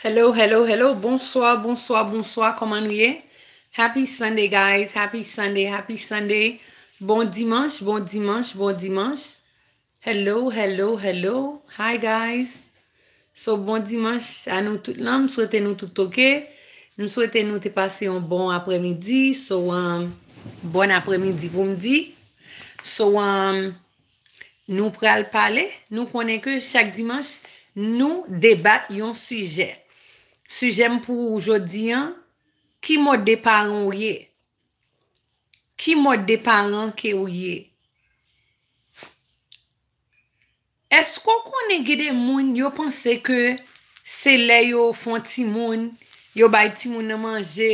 Hello, hello, hello. Bonsoir, bonsoir, bonsoir. Koman nou ye? Happy Sunday guys, happy Sunday, happy Sunday. Bon dimanche, bon dimanche, bon dimanche. Hello, hello, hello. Hi guys. So bon dimanche a nou tout l'an. M souwete nou tout toke. M souwete nou te pase yon bon apremidi. So, um, bon apremidi pou m di. So, um, nou pral pale. Nou konen ke chak dimanche nou debat yon sujet. Su jem pou oujodi an, ki mod de paran ou ye? Ki mod de paran ke ou ye? Esko konen gede moun yo pense ke se le yo fon ti moun, yo bay ti moun nan manje,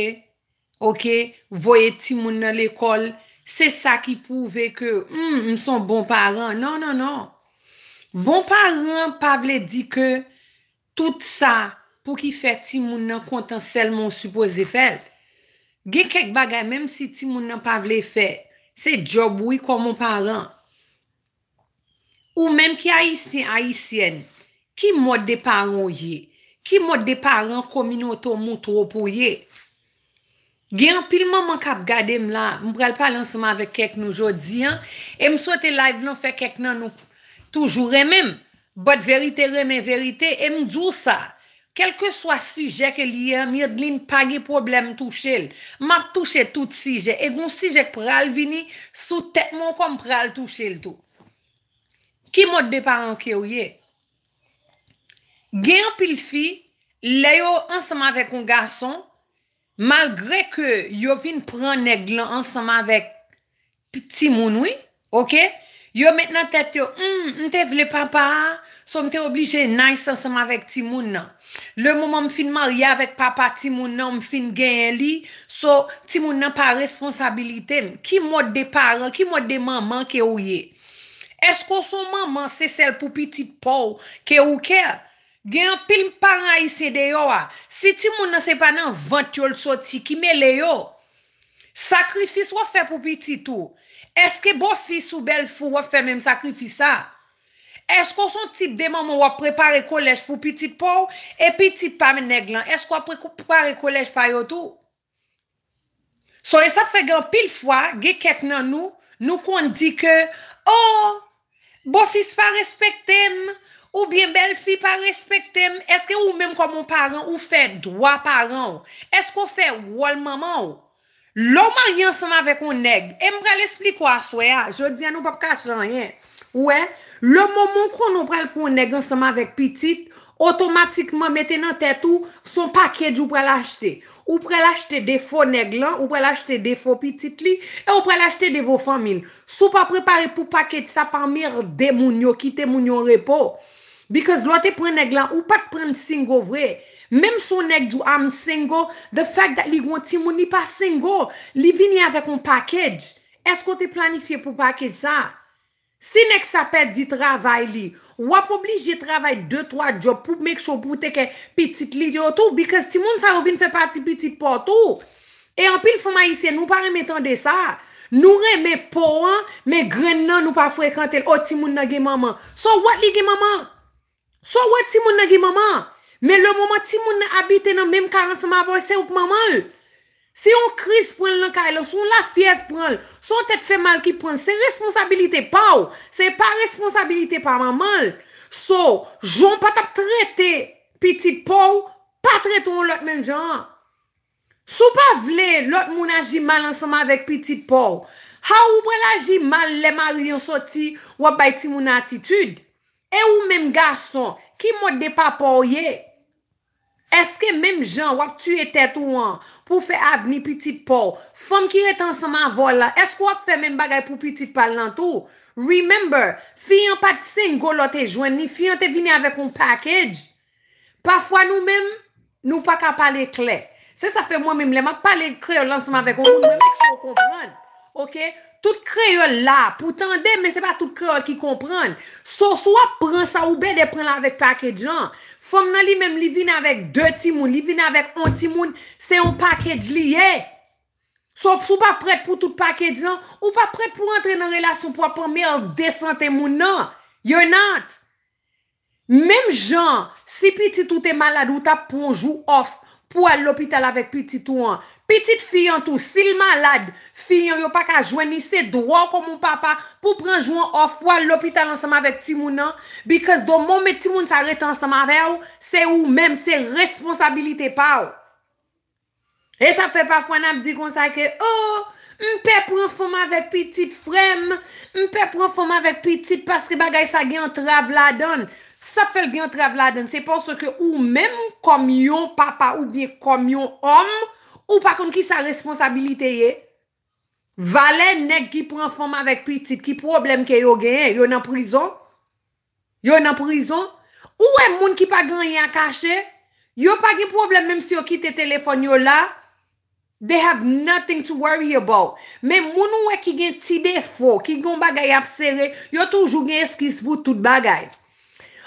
ok, voye ti moun nan lekol, se sa ki pouve ke, m, hmm, m son bon paran, non, non, non. Bon paran pa vle di ke tout sa moun, pou ki fè ti moun nan kontan sel moun supose fèl. Gen kek bagay, mèm si ti moun nan pa vle fè, se job wè kon moun paran. Ou mèm ki a isyen, a isyen, ki mod de paran yè? Ki mod de paran komi nou to moun tro pou yè? Gen, pil moun man kap gade m la, m pral palan seman vek kek nou jodi an, e m sou te live nan fek kek nan nou, toujou remèm, bot verite remèm verite, e m djou sa, kelke swa sujek e liye, mird lin pa ge problem touche l. Map touche tout sujek, e goun sujek pral vini, sou tek moun kom pral touche l tou. Ki mod de par anke ou ye? Gen pil fi, le yo ansama vek ou gason, malgre ke yo vin pran neg lan ansama vek ti moun wè, yo men nan tete yo, m hmm, te vle papa, sou m te oblije nays ansama vek ti moun nan. Le mouman m fin marye avek papa ti moun nan m fin gen en li, so ti moun nan pa responsabilite m. Ki mod de paran, ki mod de maman ke ou ye? Esko son maman se sel pou piti pou ke ou ke? Gen pil m paran y sede yo a. Si ti moun nan se panan vant yol soti ki me le yo. Sakrifis wafen pou piti tou. Eske bo fis ou bel fou wafen men sakrifisa? A. Esko son tip de maman wap prepare kolej pou piti pou? E piti pa mè neg lan, esko wap prepare kolej pa yotou? So, e sa fegan pil fwa, ge ket nan nou, nou kon di ke, Oh, bo fis pa respectem, ou bien bel fi pa respectem, eske ou mèm kwa moun paran, ou fe dwa paran? Esko fe wòl maman ou? Lò mèm yon seman vek moun neg, e mwen kal espli kwa sou ya? Je di an nou bop kache lan yon. Ouè, le momon kon nou prel pou un neg anseman vek pitit, otomatikman meten an tèt ou son paket jou prel achete. Ou prel achete de fo neg lan, ou prel achete de fo pitit li, e ou prel achete de vo famil. Sou pa prepare pou paket sa pa mir de moun yo, ki te moun yo repo. Because lwa te pren neg lan, ou pa te pren singo vre. Mem sou neg jou am singo, the fact that li gwen ti moun ni pa singo, li vini avèk un paket, esko te planifiye pou paket sa? Si nek sa pet di travay li, wap oblige travay 2-3 job pou mèk chou pou teke pitit li yotou, bikaz ti moun sa yo vin fè pati pitit potou. E anpil foma yise, nou pa remetande sa, nou reme pou an, mè gren nan nou pa frekantel, o oh, ti moun na ge maman. So wot li ge maman? So wot ti moun na ge maman? Mè lè mouman ti moun nan abite nan mèm karansan maboy se wop maman lè? Se yon kris pren lankay lo, se yon la fief pren, se yon tet fe mal ki pren, se responsabilite pa ou, se pa responsabilite pa mamal. So, joun pat ap trete pitit pa ou, pat trete ou lout men jan. Sou pa vle lout moun aji mal ansama vek pitit pa ou, ha ou pre laji mal, le mal yon soti, wap bayti moun atitude. E ou menm gason, ki moun de pa pou yey. Eske menm jan wap tue tet ou an pou fe av ni pitit pou? Fom ki re tan seman volan, esk wap fe menm bagay pou pitit pal lantou? Remember, fi an pati se m go la te jwen ni, fi an te vini avek un package. Pafwa nou menm, nou pa ka pal ekle. Se sa fe mwen menm lemak pal ekle ou lansman vek ou, mwen menm ekche ou konpran. Ok? tout kreol la pou tende, men se pa tout kreol ki komprende, sou sou ap pren sa oube de pren la vek paket jan, fom nan li men li vin avèk dè ti moun, li vin avèk an ti moun, se yon paket liye, sou sou pa pred pou tout paket jan, ou pa pred pou entren nan relasyon, pou ap pon me an desante moun nan, you're not, men jan, si piti tou te malad ou ta ponjou off, pou al lopital avèk piti tou an, pou al lopital avèk piti tou an, Petit fiyan tou, sil malad, fiyan yo pa ka jwenni se dron kon moun papa pou pren jwenn ofwa l'opital ansama vek timoun nan. Because do moun met timoun sa reten ansama vek ou, se ou menm se responsabilite pa ou. E sa fe pa fwen ap di konsa ke, oh, mpe pre fwen fwen vek petit frem, mpe pre fwen fwen vek petit pasri bagay sa gen tra vladan. Sa fel gen tra vladan, se pon se ke ou menm kom yon papa ou gen kom yon om. Ou pa kon ki sa responsabilite ye? Vale nek ki pren fom avèk pitit, ki problem ke yo gen, yo nan prizon? Yo nan prizon? Ou e moun ki pa gen yon kache? Yo pa gen problem mèm si yo kite telefon yon la? They have nothing to worry about. Mè moun ou e ki gen ti defo, ki gen bagay ap sere, yo toujou gen eskis bout tout bagay.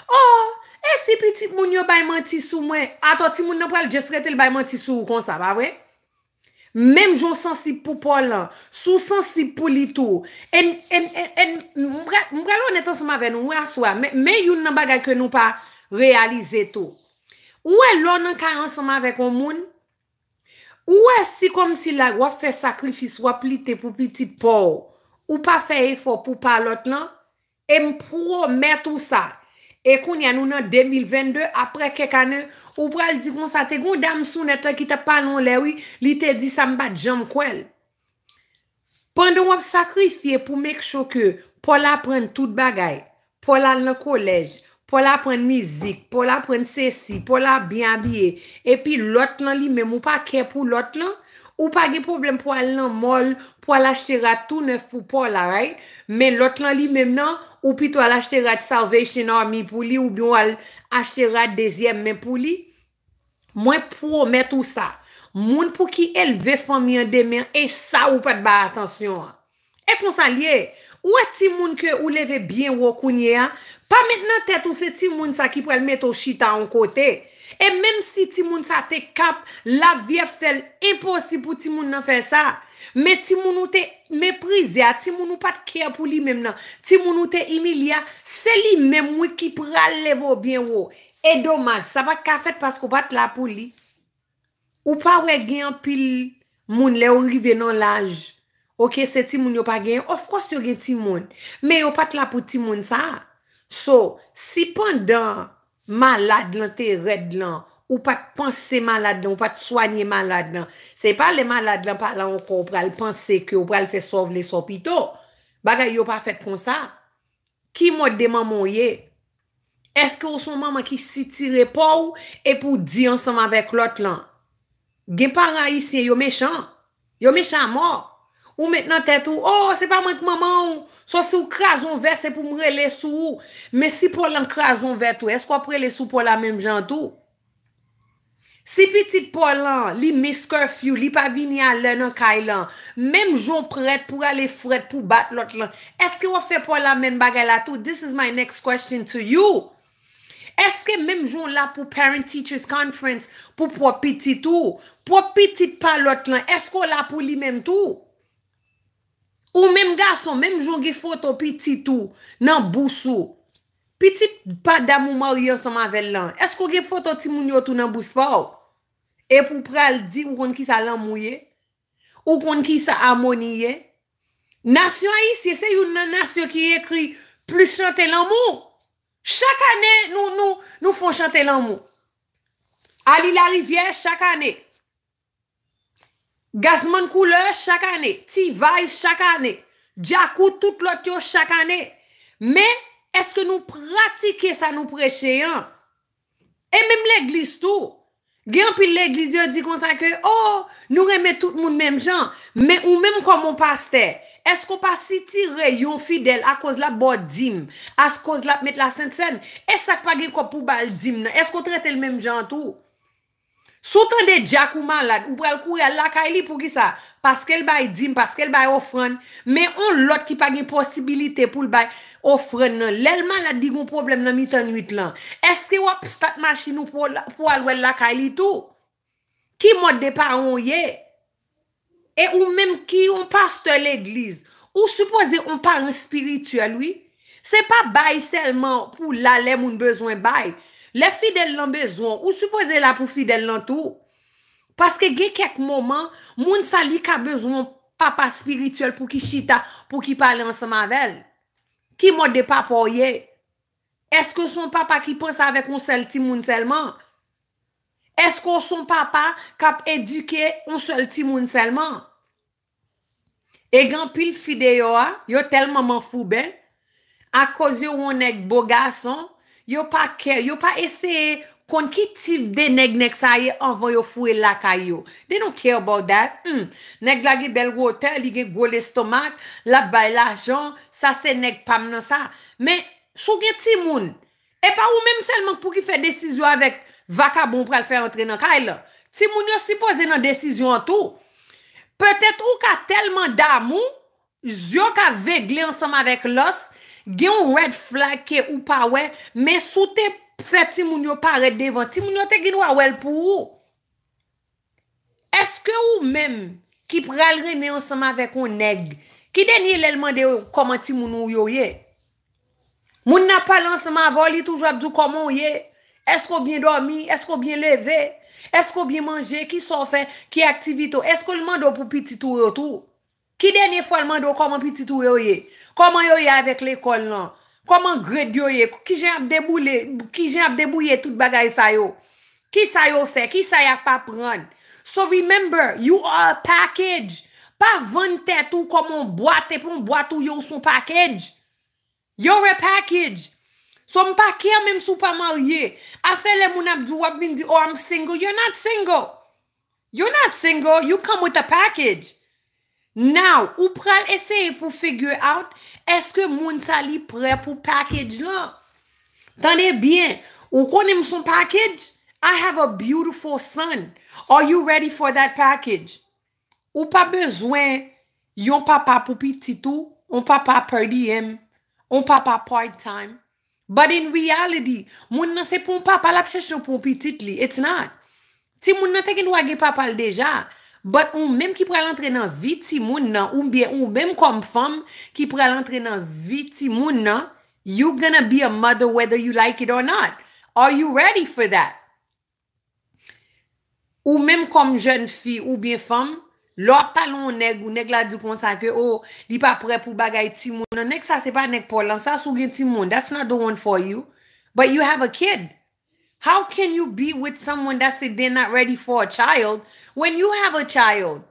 Oh, e si pitit moun yo bayman ti sou mwen? Ato ti moun nan pwèl jesre tel bayman ti sou kon sa, ba vwey? Mem joun sensib pou pou lan, sou sensib pou li tou. En mbrelo netan seman ve nou wè aswa, men yon nan bagay ke nou pa realize tou. Ouè lò nan karen seman ve kou moun? Ouè si kom si la wò fè sakrifis wò plite pou piti pou ou pa fè efo pou palot lan? E mprou mè tou sa. E kon yanou nan 2022, apre kek ane, ou pral di kon sa te kon dam sou netan ki te palon lewi, li te di sa mba jom kwel. Pande wap sakrifye pou mek chokyo, pou la pren tout bagay, pou la nan kolej, pou la pren mizik, pou la pren sesi, pou la biyan biye, epi lot nan li mem ou pa ke pou lot nan, ou pa ge problem pou al nan mol, pou la chera tou nef pou pou la ray, men lot nan li mem nan, Ou pi to al achete rat salveye chenor mi pou li, ou bi yo al achete rat dezyem men pou li. Mwen promet ou sa, moun pou ki el ve fan mi an demen, e sa ou pat ba atensyon. E konsan liye, ou a e ti moun ke ou leve bien wakounye, pa met nan tet ou se ti moun sa ki pou el met ou chita an kote. E menm si ti moun sa te kap, la vie fel imposib pou ti moun nan fe sa. Mè ti moun ou te meprize a, ah, ti moun ou pat ki apou li mèm nan Ti moun ou te imil ya, se li mèm wè ki pral levò byen wò E domaj, sa va ka fet pask ou pat la pou li Ou pa wè gen pil moun le ou rive nan laj Ou ke se ti moun yo pa gen, ou fros yo gen ti moun Mè yo pat la pou ti moun sa So, si pandan ma lad lan te red lan Ou pa te pense malade nan, ou pa te soanye malade nan. Se pa le malade nan, pa la anko, ou pra le pense ke, ou pra le fe sov le sopito. Baga yo pa fet kon sa. Ki mod de maman ye? Eske ou son maman ki si tire pou, e pou di ansam avek lot lan? Gen para yisi, yo mechan. Yo mechan a mor. Ou men nan ten tou, ou oh, se pa mwen k maman ou, so se ou krason ve, se pou mrele sou ou. Men si pou lan krason ve tou, esko aprele sou pou la menm jan tou? Si pitit pou lan, li miskerf you, li pa vini a lè nan kay lan. Mem joun prèd pou alè fred pou bat lòt lan. Eske wò fè pou la men bagay la tou? This is my next question to you. Eske mem joun la pou parent-teachers conference pou pou pitit ou? Pou pitit pa lòt lan, esko la pou li menm tou? Ou mem gason, mem joun ge fò tou pitit ou nan bous ou? Pitit pa damou ma ou yon sa mavel lan. Esko ge fò tou ti moun yo tou nan bous pa ou? ep ou pral di ou kon ki sa lamouye, ou kon ki sa amonye, nasyon a yi, se se yon nanasyon ki ekri, plus chante lamou, chak ane nou, nou, nou fon chante lamou, ali la rivye chak ane, gazman koule chak ane, ti vay chak ane, diakou tout lot yo chak ane, men, eske nou pratike sa nou preche yon, e mim le glistou, ou, Gyan pi l'eglizye di konsan ke, oh, nou reme tout moun menm jan, men ou menm kon moun paste, esko pa sitire yon fidel a koz la bo dim, a koz la met la sentsen, esak pa gen kop pou bal dim nan, esko trete l menm jan tou? Soutan de diakouman lad, ou pral kou yal lakay li pou ki sa, paske l bay dim, paske l bay ofran, men on lot ki pa gen posibilite pou l bay... Ofren nan, lèlman la digon problem nan mitan 8 lan. Eske wap statmachin ou pou alwèl la kaili tou? Ki mod de par an yè? E ou mèm ki ou past l'eglise? Ou suppose on par en spirituel, oui? Se pa bay selman pou l'alè moun bezwen bay? Le fidèl nan bezwen, ou suppose la pou fidèl nan tou? Paske gen kèk moman, moun sa li ka bezwen papa spirituel pou ki chita, pou ki pale ansa mavel. Ki mod de papoye? Esko son papa ki pons avek un sel ti moun selman? Esko son papa kap eduke un sel ti moun selman? Egan pil fide yo a, yo telman man fou ben, ak koz yo wonek bo gason, yo pa kè, yo pa eseye kon ki tiv de neg nek sa ye, anvanyo fwe lakay yo. De nou kye obor dat, m, hmm, neg lage bel gwo tel, li ge gwo lestomak, la bay la jan, sa se neg pam nan sa. Men, sou gen timoun, e pa ou menm selman pou ki fe desizyo avek vakabon pral fe rentre nan kay la. Timoun yo si poze nan desizyo an tou. Petet ou ka telman damou, zyon ka vegle ansam avek los, gen ou red flag ke ou pa we, men sou te pounen Fè ti moun yo paret devan, ti moun yo te gini wawel pou ou? Eske ou mem ki pral rene ansama vek ou neg? Ki denye lèl mande ou koman ti moun yo yo ye? Moun na pal ansama avoli toujwa bjou koman yo ye? Esko bien dormi? Esko bien leve? Esko bien manje? Ki sofe? Ki aktivito? Esko lèl mando pou piti tou yo tou? Ki denye fol mando koman piti tou yo ye? Koman yo ye avek l'ekon lan? Koman gred yo ye, ki jen ap debouye tout bagay sa yo. Ki sa yo fe, ki sa yo ak pa pran. So remember, you are a package. Pa vante tou komon boate pou mboate tou yo sou package. You're a package. So mpa kia menm sou pa ma ou ye. Afele moun ap dwab vindi, oh I'm single. You're not single. You're not single, you come with a package. Now, ou pral eseye pou figure out eske moun sa li pre pou package la. Tande bien, ou konem son package? I have a beautiful son. Are you ready for that package? Ou pa bezwen yon papa pou pi titou, yon papa party hem, yon papa part time. But in reality, moun nan se pou mpapa la pseche pou pi titli. It's not. Ti moun nan te gen wage papal deja, But ou mèm ki pral antre nan vi ti moun nan, ou mèm kom fèm ki pral antre nan vi ti moun nan, you gonna be a mother whether you like it or not. Are you ready for that? Ou mèm kom jen fi ou bè fèm, lò palon neg ou neg la di kon sa ke, oh, di pa pre pou bagay ti moun nan, nek sa se pa nek polan, sa sou gen ti moun, that's not the one for you, but you have a kid. How can you be with someone that say they're not ready for a child when you have a child?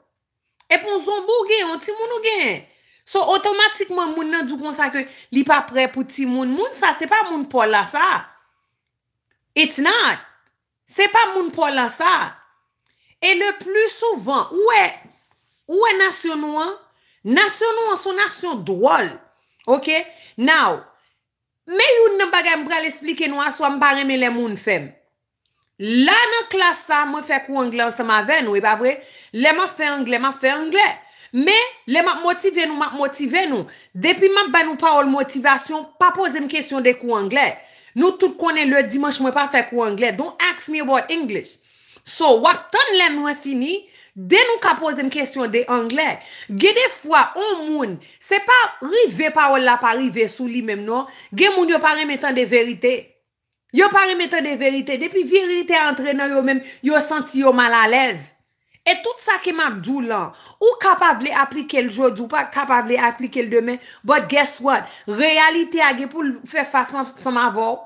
E pou zon bou gen, ou ti moun ou gen? So, otomatikman moun nan djou konsa ke li pa pre pou ti moun. Moun sa, se pa moun pou la sa. It's not. Se pa moun pou la sa. E le plu souvan, ou e? Ou e nasyonou an? Nasyonou an, son nasyon droul. Ok? Now, Me yon nan bagay mbral esplike nou aswa mba reme lè moun fem. La nan klasa mwen fè kou anglè anse ma ven nou, e ba vre? Lè mwen fè anglè, mwen fè anglè. Me lè mwen motive nou, mwen motive nou. Depi mwen ban nou pa oul motivasyon, pa pose mwen kesyon de kou anglè. Nou tout konen lè dimanche mwen pa fè kou anglè. Don ask me about English. So wak ton lè mwen fini. De nou ka pose m kestyon de angle, ge defwa, ou moun, se pa rive pa ou la pa rive sou li mem nou, ge moun yo pa remetan de verite. Yo pa remetan de verite. Depi verite entre nan yo mem, yo senti yo mal alez. Et tout sa ke map djou lan, ou kapavle aplike l jodjou, pa kapavle aplike l demen, but guess what? Realite a ge pou fè fason sa ma vò.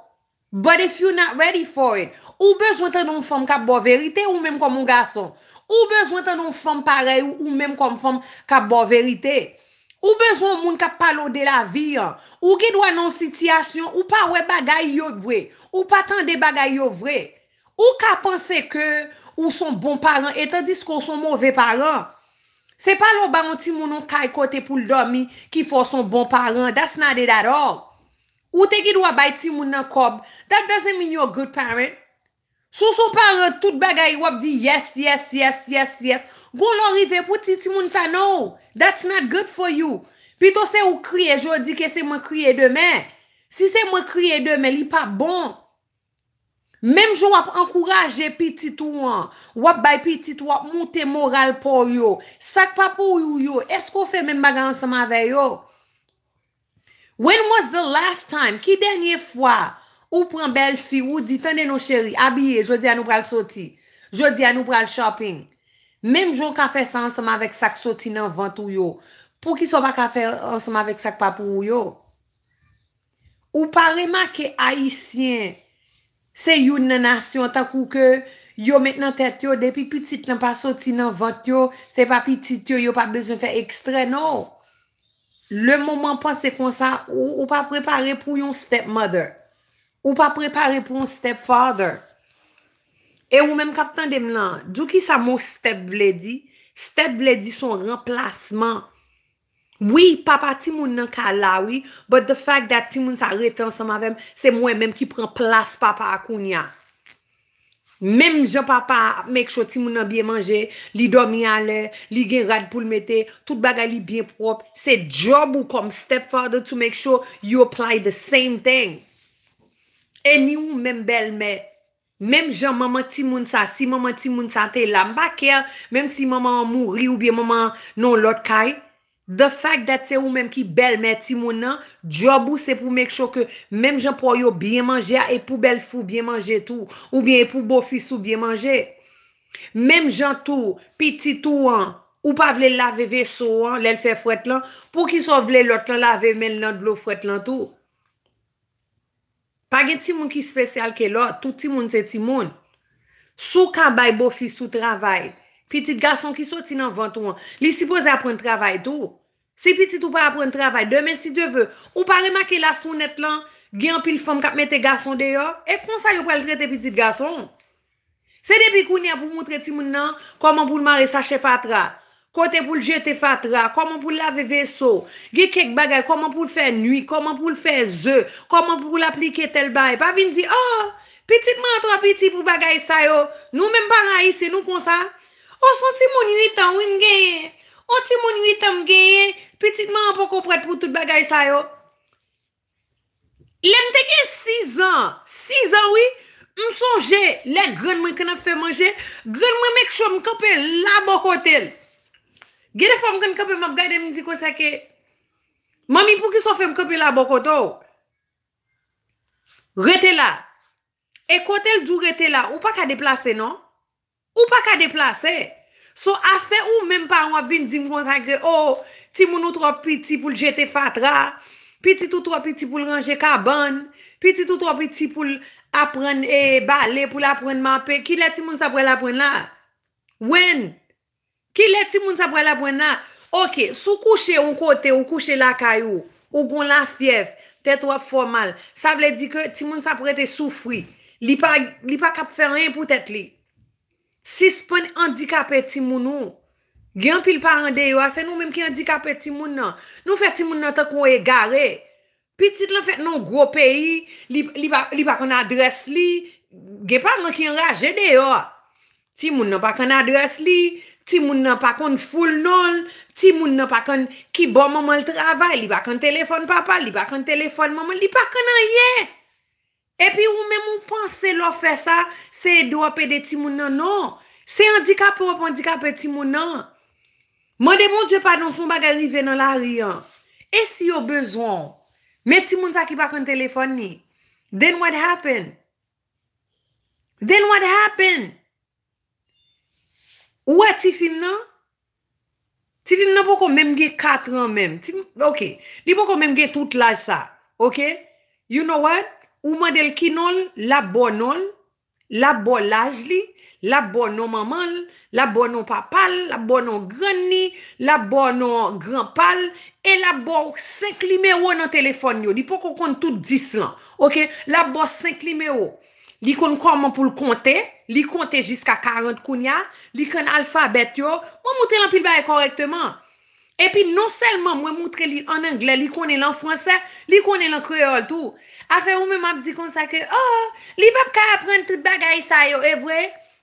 But if you not ready for it, ou bejwen ten nou fòm kap bo verite, ou mem kon moun gason. Ou bezwen tan nan fom pare ou ou menm kon fom ka bo verite. Ou bezwen moun ka palo de la vi an. Ou gidwa nan sityasyon ou pa we bagay yo vwe. Ou pa tan de bagay yo vwe. Ou ka panse ke ou son bon paran etan disko son move paran. Se palo banon ti moun nan kay kote pou l domi ki fos son bon paran. Das nan de dador. Ou te gidwa bay ti moun nan kob. That doesn't mean you're a good parent. Sou sou par an tout bagay wap di yes, yes, yes, yes, yes. Goun lor ife pou titi moun sa nou. That's not good for you. Pi to se ou kriye jodi ke se mwen kriye deme. Si se mwen kriye deme li pa bon. Mem jowap ankouraje pi titi wap. Wap bay pi titi wap mouten moral pou yo. Sak pa pou yo yo. Esko fe men bagay ansama ve yo? When was the last time? Ki denye fwa? Ou pren bel fi, ou di, tande nou cheri, abye, jodi anou pral soti, jodi anou pral shopping. Mem joun kafe san ansema vek sak soti nan vant ou yo, pou ki son pa kafe ansema vek sak papou yo. Ou parema ke Haitien, se yon nanasyon, takou ke, yo men nan tete yo, depi pitit nan pa soti nan vant yo, se pa pitit yo, yo pa bezon fe ekstren, no. Le mouman panse kon sa, ou pa prepare pou yon stepmother. Ou pa prepare pou un stepfather? E ou menm kapitan dem lan, djou ki sa mou step vle di, step vle di son remplasman. Oui, papa timoun nan kalawi, but the fact that timoun sa reten sa mavem, se mwen menm ki pren plas papa akoun ya. Mem jan papa mek chou timoun nan byen manje, li domi ale, li gen rad pou lmete, tout bagali byen prop, se job ou kom stepfather to mek chou, you apply the same thing. E ni ou men bel men. Mem jan maman ti moun sa. Si maman ti moun sa, te lam baker. Mem si maman an mouri ou biye maman an non lot kay. The fact dat se ou men ki bel men ti moun nan, job ou se pou menk chok ke. Mem jan pou yo biye manje a e epou bel fou biye manje tou. Ou biye epou bo fisou biye manje. Mem jan tou, pi ti tou an, ou pa vle lave ve so an, lel fe fwet lan, pou ki so vle lot lan lave men nan blo fwet lan tou. Page timoun ki spesyal ke lò, tout timoun se timoun. Sou kabae bo fi sou travay. Petit gason ki sou ti nan vantouan. Li sipoze apren travay tou. Se petit ou pa apren travay, demen si diyo vè. Ou parema ke la sonet lan, gen pil fom kap mette gason deyo, e konsa yo pa el trete petit gason. Se depi koun ya pou moutre timoun nan, koman pou l'mare sa chefa atra. Kote pou l jete fatra, koman pou l lave veso, ge kek bagay, koman pou l fè nwi, koman pou l fè zè, koman pou l aplike tel bay, pa vin di, oh, ah, pititman an tra piti pou bagay sa yo, nou men baray se nou konsa, oh, son ti moun nuitan win geye, oh, ti moun nuitan mgeye, pititman an poko prèd pou tout bagay sa yo. Le m teke 6 an, 6 an wè, m sonje, le gren mwen kena fè manje, gren mwen mèk chou m kapè la bokotel, Gede fwa mwen kwen kope mwen gade mwen di kwa sa ke? Mami pou ki so fwe mwen kope la bokoto? Rete la. E kwa tel djou rete la, ou pa ka deplase, non? Ou pa ka deplase. So afe ou menm pa wap bin di mwen kwa sa ke, oh, ti moun ou tro piti pou l jete fatra, piti tou tro piti pou l range kaban, piti tou tro piti pou l apren e bale pou l apren mapen, ki la ti moun sa pou l apren la? Wen? Ki let ti moun sa pre la bwen nan? Ok, sou kouche ou kote ou kouche la kayou, ou goun la fief, tet wap formal, sa vle di ke ti moun sa pre te soufri. Li pa kap fe ryen pou tet li. Si se pon endikape ti moun ou, gen pil par an deyo, se nou menm ki endikape ti moun nan. Nou fet ti moun nan te kouye gare. Pi tit lan fet nou gro peyi, li pa kon adres li, gen pa mwen ki en raje deyo. Ti moun nan pa kon adres li, Ti moun nan pa kon foul nan, ti moun nan pa kon ki bon maman l trabay, li pa kon telefon papa, li pa kon telefon maman, li pa kon a ye. E pi ou mè moun panse lò fè sa, se e do apè de ti moun nan nan. Se yon dikapè ou apè dikapè e ti moun nan. Mò de moun djè pa donson bagè rive nan la riyan. E si yo bezwan, mè ti moun sa ki pa kon telefon ni, then what happen? Then what happen? Ouè ti fin nan? Ti fin nan pou kon menmge katran menm. Ti fin nan pou kon menmge tout laj sa. Ok? You know what? Ou model ki non? La bon non. La bon laj li. La bon non mamon. La bon non papal. La bon non grani. La bon non grampal. E la bon 5 limero nan telefon yo. Di pou kon kont tout 10 lan. Ok? La bon 5 limero. Li kon konman pou l'konte, li konte jiska 40 koun ya, li kon alfabet yo, mwen moutre lan pil baye korekteman. E pi non selman mwen moutre li an angle, li konen lan franse, li konen lan kreol tou. Afe ou men mab di kon sa ke, oh, li bab ka apren tri bagay sa yo evwe,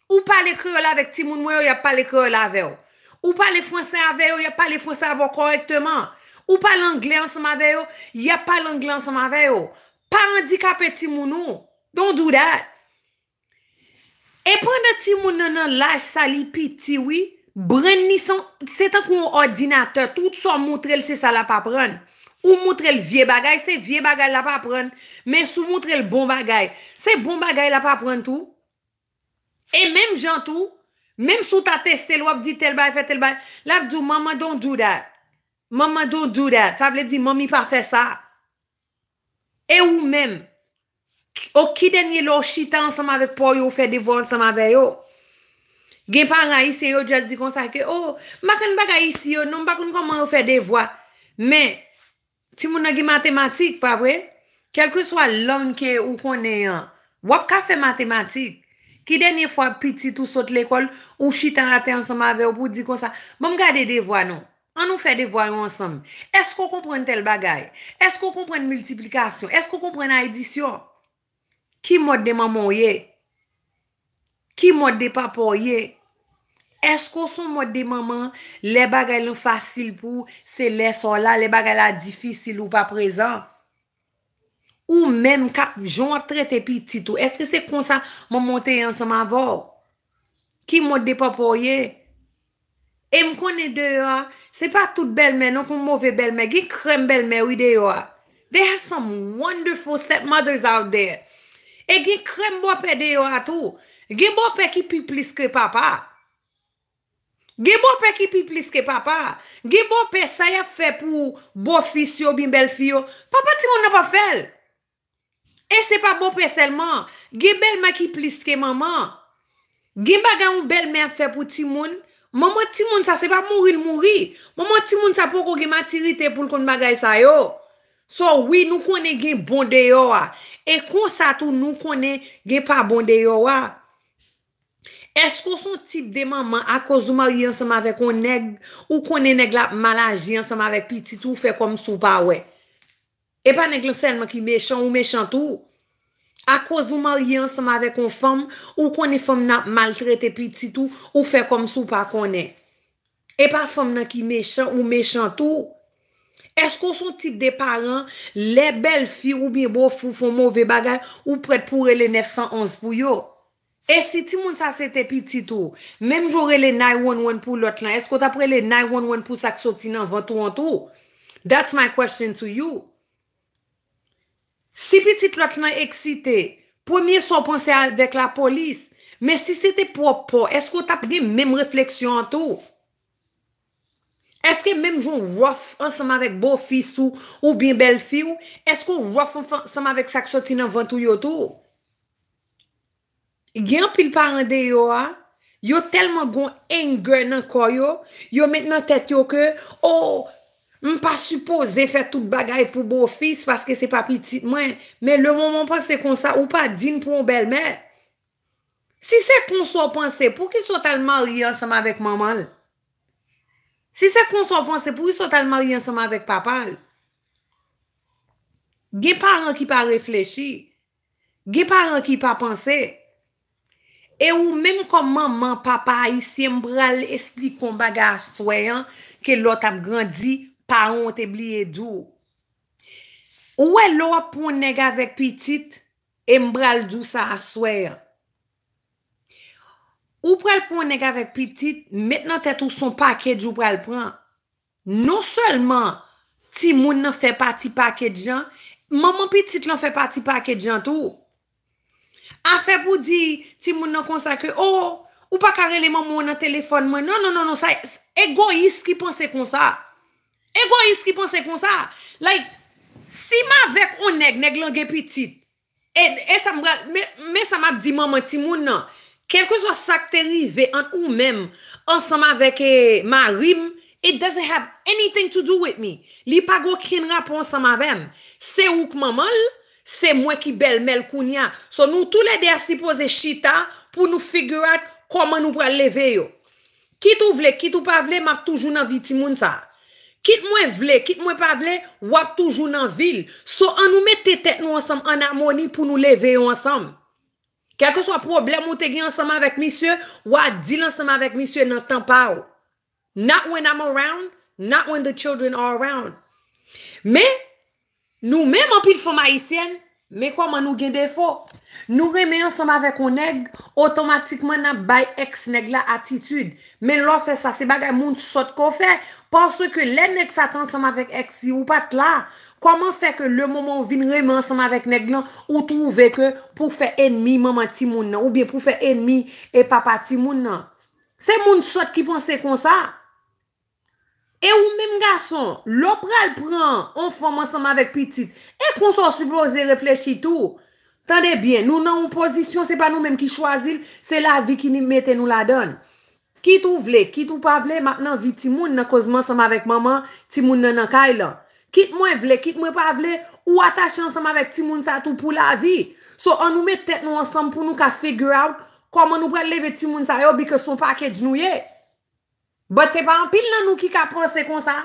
ou pa le kreol avek ti moun mwe yo, ya pa le kreol aveyo. Ou pa le franse aveyo, ya pa le franse aveyo korekteman. Ou pa l'angle ansama aveyo, ya pa l'angle ansama aveyo. Pa handikap eti moun nou. Don doudat. E pwanda ti moun nanan laj sali pi tiwi, brani san, se tan kon ordinatat, tout sa moutrel se sa la pa pran. Ou moutrel vie bagay, se vie bagay la pa pran. Men sou moutrel bon bagay, se bon bagay la pa pran tou. E menm jan tou, menm sou ta testel wap di tel bay, fe tel bay, la pdou maman don doudat. Maman don doudat. Sa vle di mami pa fe sa. E ou menm, Ou ki denye lò ou chita ansem avèk po yo ou fè devò ansem avè yo? Gen par an a yise yo, jaz di kon sa ke, ou, oh, makon baka yisi yo, non bakon koman ou fè devò. Men, ti moun agi matematik, papwe, kelke swa lonke ou konen yon, wap ka fè matematik? Ki denye fwa piti tout sot l'ekol, ou chita ansem avèk ou pou di kon sa? Bon, gade devò anon. Anon fè devò ansem. Eskou kompren tel bagay? Eskou kompren multiplikasyon? Eskou kompren a edisyon? Ki mod de maman ye? Ki mod de papa ye? Esko son mod de maman le bagay la fasil pou se leso la, le bagay la difisil ou pa prezan? Ou menm kap joun ap trete pi titou? Eske se konsan maman te yon seman vò? Ki mod de papa ye? E m konen de yo a, se pa tout belmen non kon mou ve belmen, gen krem belmen ou de yo a. They have some wonderful stepmothers out there. E gen krem bo pe de yo atou. Gen bo pe ki pi plis ke papa. Gen bo pe ki pi plis ke papa. Gen bo pe sa ya fe pou bo fis yo, bin bel fi yo. Papa ti moun nan pa fel. E se pa bo pe selman. Gen bel ma ki plis ke maman. Gen bagan ou bel men fe pou ti moun. Maman ti moun sa se pa moun il moun ri. Maman ti moun sa pou ko gen matiri te pou l kon bagay sa yo. So oui nou kon e gen bon de yo a. E kon sa tou nou konen ge pa bonde yo wa? Esko son tip de maman akosouman yon seman vek on neg ou konen neg la malaj yon seman vek pi titou fe kom sou pa we? E pa neg lisenman ki mechon ou mechantou? Akosouman yon seman vek on fom ou konen fom nan mal trete pi titou ou fe kom sou pa konen? E pa fom nan ki mechon ou mechantou? Esko son tip de paran le bel fi ou mi bo fou foun mou ve bagay ou pred pou re le 911 pou yo? E si ti moun sa se te pititou, mem jore le 911 pou lot lan, esko ta pre le 911 pou sak sotinan vantou an tou? That's my question to you. Si pitit lot lan eksite, pwemye son ponse vek la polis, men si se te popo, esko ta pre mem refleksyon an tou? Eske menm joun rof ansama vek bo fis ou ou bin bel fi ou? Eske ou rof ansama vek sakso ti nan vantou yo tou? Gyan pil parande yo a, yo telman gon enge nan koyo, yo menm nan tet yo ke, oh, m pa suppose fe tout bagay pou bo fis, paske se pa pitit mwen, men le moun moun panse kon sa ou pa din pou m bel me. Si se kon so panse, pou ki so telman ri ansama vek maman l? Si se kon so panse bon, pou yi sotan maryan seman vek papal, gey paran ki pa reflechi, gey paran ki pa panse, e ou menm kon manman papa yi si mbral espli kon bagaj sweyan ke lot ap grandi pa ont ebliye djou. Ou e lot pou nega vek pitit, e mbral djou sa aswayan. Ou pral pou anega vek piti, met nan tè tou son pakèdj ou pral pran. Non seulement, ti moun nan fè pati pakèdjan, maman piti nan fè pati pakèdjan tou. Afè pou di, ti moun nan konsa ke, oh, ou pa karele moun nan telefon moun, nan nan nan nan, nan nan nan nan, egoist ki ponse konsa. Egoist ki ponse konsa. Like, si e, e m avèk anega nek langè piti, men sa m ap di maman ti moun nan, Kelke so sakte rive an ou mem, ansama vek eh, ma rim, it doesn't have anything to do with me. Li pa go kin rap ansama vem. Se ouk mamal, se mwen ki bel mel koun ya. So nou tou la dey asipo ze chita pou nou figyurat koman nou pral leve yo. Kit ou vle, kit ou pa vle, map toujou nan vitimoun sa. Kit mwen vle, kit mwen pa vle, wap toujou nan vil. So an nou met te tek nou ansam an amoni pou nou leve yo ansam. Kelke swa problem mw te gen ansama vek misye, wadil ansama vek misye nan tan pa ou. Not when I'm around, not when the children are around. Me, nou men mw pil fwa ma isyen, me kwa man nou gen defo. Nou remen ansem avèk ou neg, otomatikman nan bay eks neg la atitude. Men lo fe sa, se bagay moun sot ko fe, panso ke lè nek satan ansem avèk eks si ou pat la, koman fe ke le moun vin remen ansem avèk neg nan, ou trove ke pou fe enmi maman ti moun nan, ou bien pou fe enmi e papa ti moun nan. Se moun sot ki panse kon sa, e ou men mga son, lo pral pran ansem ansem avèk pitit, e kon so suplose reflechi tou, Tande bien, nou nan ou pozisyon, se pa nou menm ki chwazil, se la vi ki ni mette nou la don. Kit ou vle, kit ou pa vle, maintenant vi ti moun nan kozman seman vek maman, ti moun nan ankay lan. Kit mwen vle, kit mwen pa vle, ou atasyan seman vek ti moun sa tou pou la vi. So an nou mette tet nou ansan pou nou ka figure out koman nou preleve ti moun sa yo, because son paket jnou ye. But se pa an pil nan nou ki ka pense kon sa.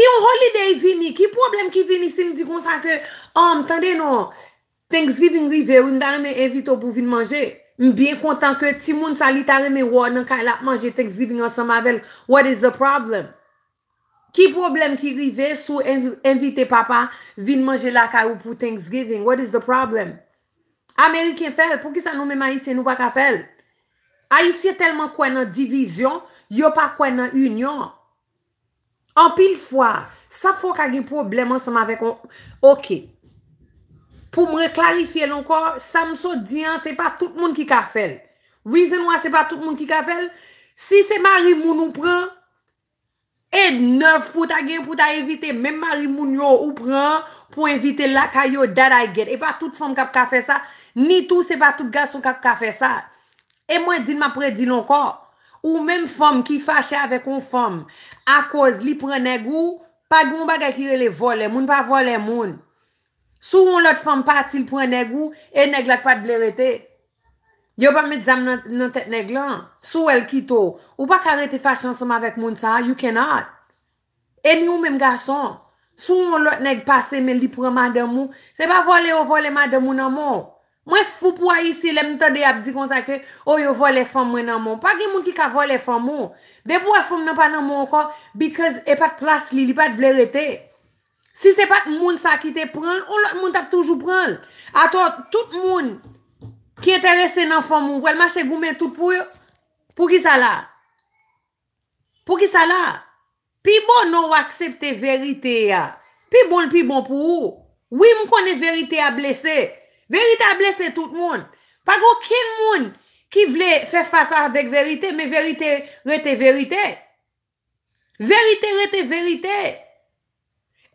Si yon holiday vini, ki problem ki vini si m di kon sa ke Am, tande nou, Thanksgiving rive ou m dareme evito pou vin manje M bien kontan ke ti moun sali tareme wò nan ka el ap manje Thanksgiving ansama vel What is the problem? Ki problem ki rive sou evite papa vin manje la ka ou pou Thanksgiving What is the problem? Ameriken fel, pou ki sa nou me mayise nou baka fel? Ayise telman kwen nan divizyon, yo pa kwen nan union An pil fwa, sa fwo kage problem an seman vek an. Ok, pou mre klarifye lankor, sa mso diyan, se pa tout moun ki ka fel. Vize nou an se pa tout moun ki ka fel. Si se mari moun ou pran, ed ne fwo ta gen pou ta evite. Mem mari moun yo ou pran pou evite lakay yo daday gen. E pa tout foun kap ka fel sa, ni tou se pa tout gason kap ka fel sa. E mwen din ma pre di lankor. Ou menm fom ki fache avek ou fom, a koz li pre neg ou, pa goun bag akire le vole, moun pa vole moun. Sou ou lot fom pati li pre neg ou, e neg lak pati blerete. Yo pa mit zam nan tet neg lan, sou el kito. Ou pa karete fache ansama vek moun sa, you cannot. E ni ou menm gason, sou ou lot neg pase men li pre mandem ou, se pa vole ou vole mandem ou nan moun. Mwen fupwa isi, lem nita de abdi konsake, o oh, yo vo le fom mwen nan moun. Pa gen moun ki ka vo le fom moun. De pou a fom nan pa nan moun akon, because e pat klas li, li pat blerete. Si se pat moun sa ki te pran, ou lot moun tap toujou pran. Atot, tout moun ki enterese nan fom moun, wèl mwache goumen tout pou yo, pou ki sa la? Pou ki sa la? Pi bon nou aksepte verite ya? Pi bon li pi bon pou ou? Ou yon konen verite ya blesey? Verite a blese tout moun. Pag wakil moun ki vle fè fasa avèk verite, me verite rete verite. Verite rete verite.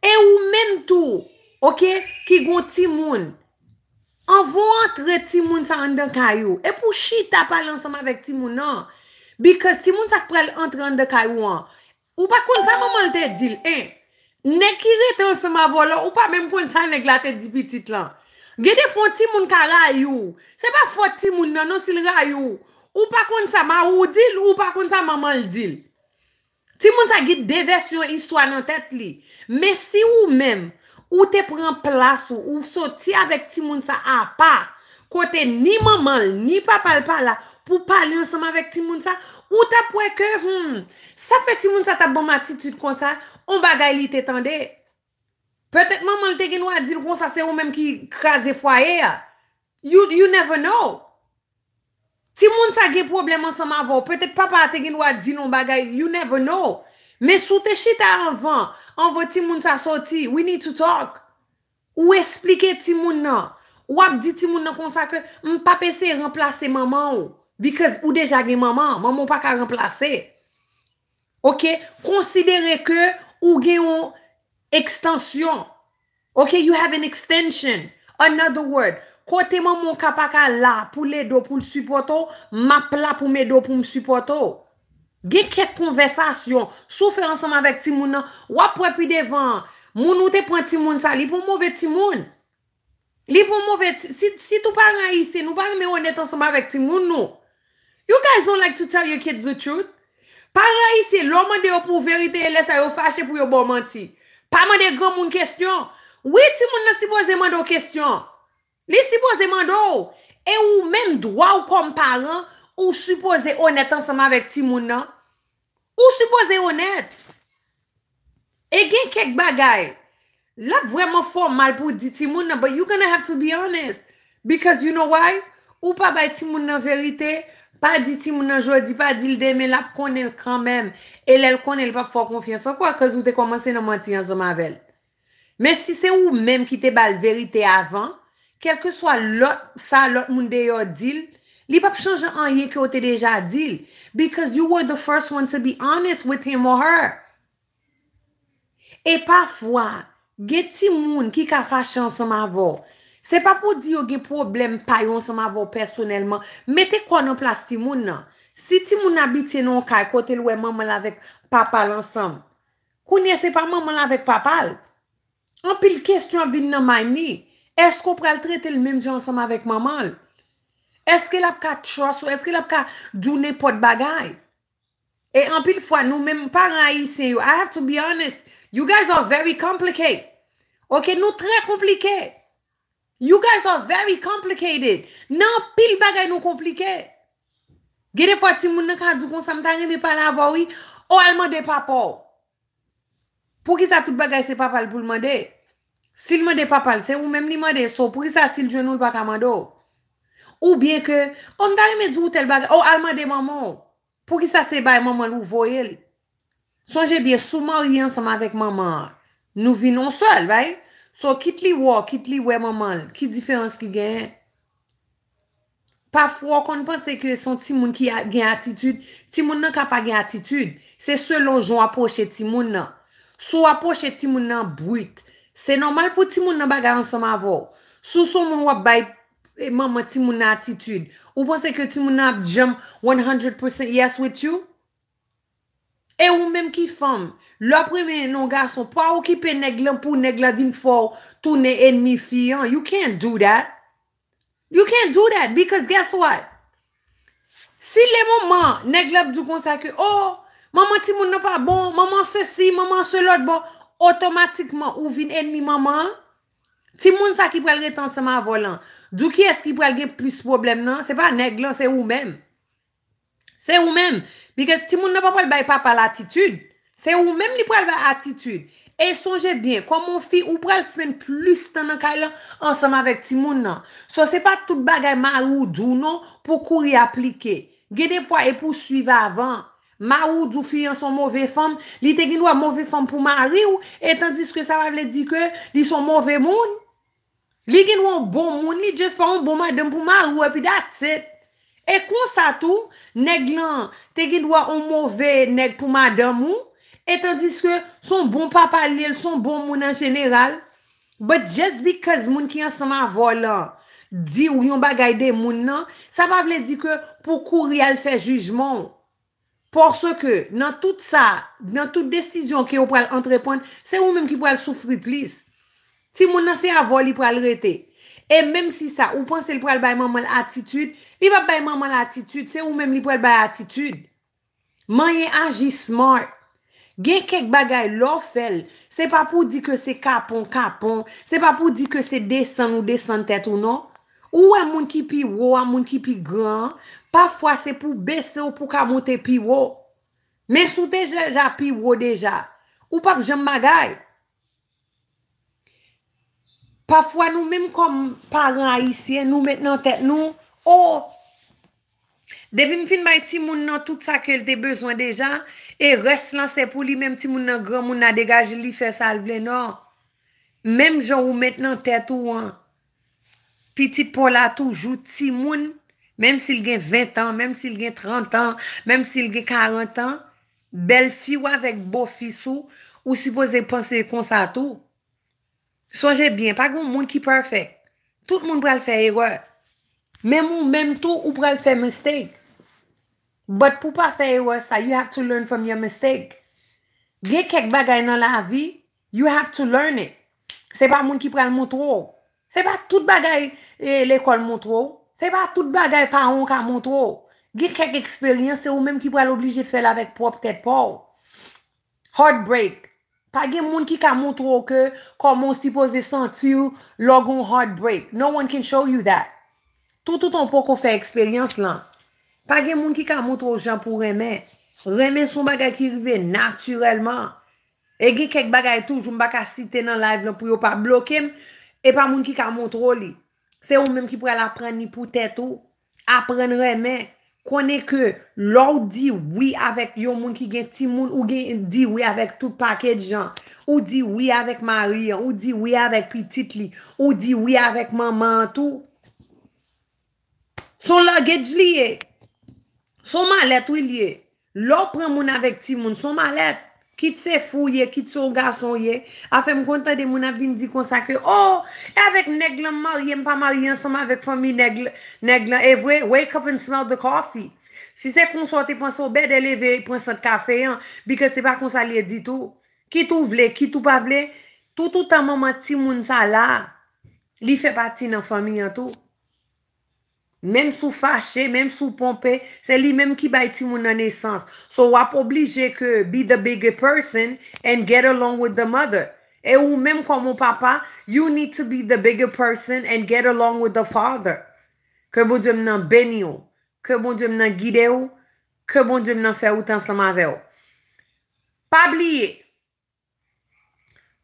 E ou men tou, ok, ki gwo ti moun, anvo antre ti moun sa an den kayou. E pou chi tapal ansama vek ti moun nan? Because ti moun sak prel antre an den kayou an. Ou pa kon sa maman te dil, e, ne ki rete ansama volo, ou pa men kon sa negla te dipitit lan. Gede fote ti moun ka rayou, se pa fote ti moun nanon sil rayou, ou pa kon sa ma ou dil ou pa kon sa mamal dil. Ti moun sa git deves yon iswa nan tet li, me si ou men, ou te pren plas ou ou soti avek ti moun sa a pa, kote ni mamal ni papal pala pou pale ansama vek ti moun sa, ou ta pwe ke, hmm, sa fe ti moun sa ta bom atitude kon sa, ou bagay li te tende. Petet maman te gen wad di nou kon sa se ou menm ki krasi fwaye a. You never know. Ti moun sa gen probleman sa maman vo. Petet papa te gen wad di nou bagay. You never know. Me sou te chita anvan. Anvan ti moun sa soti. We need to talk. Ou esplike ti moun nan. Ou ap di ti moun nan kon sa ke. Mwen pape se remplace maman ou. Because ou deja gen maman. Maman ou pa ka remplace. Ok. Konsidere ke ou gen ou. ekstansyon. Ok, you have an ekstansyon. Another word. Kote man moun kapaka la pou le do pou l'supoto, mapla pou me do pou m'supoto. Gen ket konvesasyon, soufe ansama vek ti moun nan, wapwe pi devan, moun ou te pon ti moun sa, li pou mouve ti moun. Li pou mouve ti, si tou paran aise, nou paran me ou net ansama vek ti moun nou. You guys don't like to tell your kids the truth? Paran aise, loman de ou pou verite, e le sa yo fache pou yo bomanti. Pa man de gwa moun kestyon? Ouye Timoun nan sipoze mando kestyon? Li sipoze mando? E ou men dwa ou komparen? Ou sipoze onet ansama vek Timoun nan? Ou sipoze onet? E gen kek bagay? La vweman fò mal pou di Timoun nan but you gonna have to be honest because you know why? Ou pa bay Timoun nan veritey? pa diti moun anjodi, pa dil deme, la pou konen kanmen, e lèl konen lè pap fò konfyan, sa kwa kez ou te komanse nan mantiyan sa mavel. Men si se ou menm ki te bal verite avan, kelke swa sa lot moun deyo dil, li pap chanje an ye ki ou te deja dil, because you were the first one to be honest with him or her. E pafwa, geti moun ki ka fachan sa mavo, Se pa pou di yo ge problem pa yon seman avon personelman. Mete kwa nan plas ti moun nan? Si ti moun nabitye nan kaj kote lwe maman lavek papal ansam. Kou nye seman maman lavek papal? An pil kestyon vin nan maymi. Esko pral trete lmenm di ansam avek maman? Eske la pka chos ou eske la pka dounen pot bagay? E an pil fwa nou menm parayise yo. I have to be honest. You guys are very complikey. Ok nou tre complikey. You guys are very complicated. Nan pil bagay nou komplike. Gede fwa tim moun nan ka du kon samtanyen me pala avawi, ou alman de papa ou. Pou ki sa tout bagay se papa lbou lman de? Sil man de papa lte ou mem li man de so, pou ki sa sil jounou lbaka man do? Ou bien ke, ou mda yeme doutel bagay, ou alman de maman ou? Pou ki sa se bay maman ou voyel? Sonje bie sou maryen seman vek maman. Nou vinon sol, bayi? So kit li wè, kit li wè maman, ki diferans ki genye? Pafwa konpase ke son ti moun ki genye atitude, ti moun nan ka pa genye atitude, se selon joun aposhe ti moun nan. Sou aposhe ti moun nan bruit, se normal pou ti moun nan bagaran sa mwavou. Sou sou moun wap bay e maman ti moun nan atitude, ou pase ke ti moun nan ap jem 100% yes with you? E ou mèm ki fèm, lò premen yon garçon pa wò ki pè neglèm pou neglèm vin fòr toune ennmi fiyan. You can't do that. You can't do that because guess what? Si le mòman neglèm dò kon sa ke, oh, mòman ti moun nò pa bon, mòman se si, mòman se lot bon, otomatikman ou vin ennmi mòman, ti moun sa ki prèlge tan seman volan. Dò ki eski prèlge plus problem nan? Se pa neglèm, se ou mèm. Se ou men, because ti moun nan pa pa l bay pa pa l atitude. Se ou men li pou al bay atitude. E sonje bien, kwa moun fi, ou pou al semen plus tan nan kay lan ansanman vek ti moun nan. So se pa tout bagay marou doun nan pou kou ri aplike. Gede fwa epou suive avan, marou doun fi yon son mouve fom, li te ginwa mouve fom pou mari ou, etan diske sa wavle di ke, li son mouve moun. Li ginwa bon moun, li jespa yon bon maden pou marou epi dat, set. E kon sa tou, neg nan te ki dwa un mouve neg pou madan mou, etan diske son bon papa li el, son bon moun nan jeneral, but just because moun ki an sama volan di ou yon bagayde moun nan, sa pa vle di ke pou kou rial fe jujmon. Por se ke nan tout sa, nan tout desizyon ki ou pral antrepon, se ou menm ki pral soufri plis. Si moun nan se avoli pral rete, E menm si sa, ou panse li pou el bay manman atitude, li pap bay manman atitude, se ou menm li pou el bay atitude. Men yon aji smart. Gen kek bagay lo fel, se pa pou di ke se kapon kapon, se pa pou di ke se desen ou desen tet ou non. Ou a moun ki piwo, a moun ki pi gran, pafwa se pou beso pou ka moun te piwo. Men sou te ja piwo deja. Ou pap jem bagay. Pafwa nou menm kom paran ayisyen, nou menm nan tet nou. Oh! Depi m fin bay timoun nan tout sa ke lte bezwan deja, e res lan se pou li menm timoun nan gran moun na degaj li fe sal vle nan. Menm jou ou menm nan tet ou an. Petit pola tou, jou timoun, menm sil gen 20 an, menm sil gen 30 an, menm sil gen 40 an, bel fi ou avek bo fi sou, ou si bo ze panse kon sa tou. Sonje bien, pak moun ki perfect. Tout moun pral fè eror. Mèm moun, mèm tout ou pral fè mistake. But pou pa fè eror sa, you have to learn from your mistake. Gè kèk bagay nan la vi, you have to learn it. Se pa moun ki pral moun tro. Se pa tout bagay eh, l'ekol moun tro. Se pa tout bagay paron ka moun tro. Gè kèk eksperyans, se ou mèm ki pral oblige fè la vek po, ptèd po. Heartbreak. Pa gen moun ki ka moutro ke komons ti pose sentiu logon heartbreak. No one can show you that. Toutoutan pou kon fe eksperyans lan. Pa gen moun ki ka moutro jan pou reme. Reme sou bagay ki rive naturelman. E gen kek bagay tou joun baka siten nan live lan pou yo pa blokim. E pa moun ki ka moutro li. Se ou menm ki pou al apren ni pou teto. Apren reme. konen ke la ou di oui avèk yo moun ki gen timoun ou gen di oui avèk tout pakè di jan, ou di oui avèk maria, ou di oui avèk pitit li, ou di oui avèk mamantou. Sou luggage liye, sou malè tou liye, la ou pren moun avèk timoun, sou malè tou. Kit se fou ye, kit se ou gason ye, afe m konta de moun avin di konsakre. Oh, e avek neg la m marye m pa marye ansama avek fami neg la. E vwe, wake up and smell the coffee. Si se konsote pon so bed eleve, e pon so de kafe yan, bikè se pa konsa liye di tou. Ki tou vle, ki tou pa vle, toutou ta mouman ti moun sa la, li fe pati nan fami an tou. Mèm sou fache, mèm sou pompe, se li mèm ki bay ti moun nan nesans. So wap oblige ke be the bigger person and get along with the mother. E ou mèm kon moun papa, you need to be the bigger person and get along with the father. Ke bon jèm nan beni ou, ke bon jèm nan gide ou, ke bon jèm nan fè ou tan sa ma ve ou. Pabliye,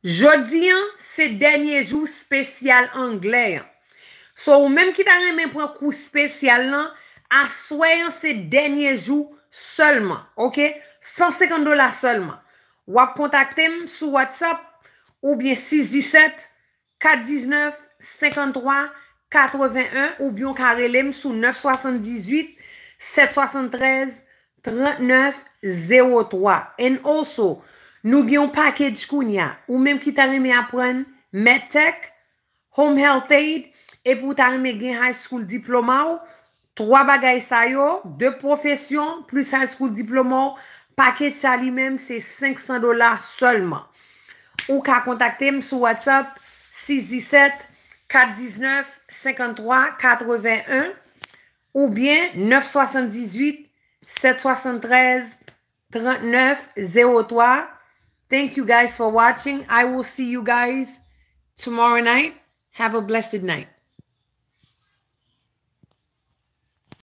jodi an se denye jou spesyal angley an. So, ou menm ki ta remen pren kou spesyal nan, aswayan se denye jou solman, ok? 150 dola solman. Ou ap kontakte m sou WhatsApp, ou bien 617-419-5381, ou bien karele m sou 978-773-3903. And also, nou gen pakèdj koun ya, ou menm ki ta remen apren MedTech, Home Health Aid, E pou ta reme gen high school diploma ou, 3 bagay sayo, 2 profesyon, plus high school diploma ou, paket sa li mem, se 500 dola solman. Ou ka kontakte m sou WhatsApp, 617-419-5381, ou bien 978-773-3903. Thank you guys for watching. I will see you guys tomorrow night. Have a blessed night.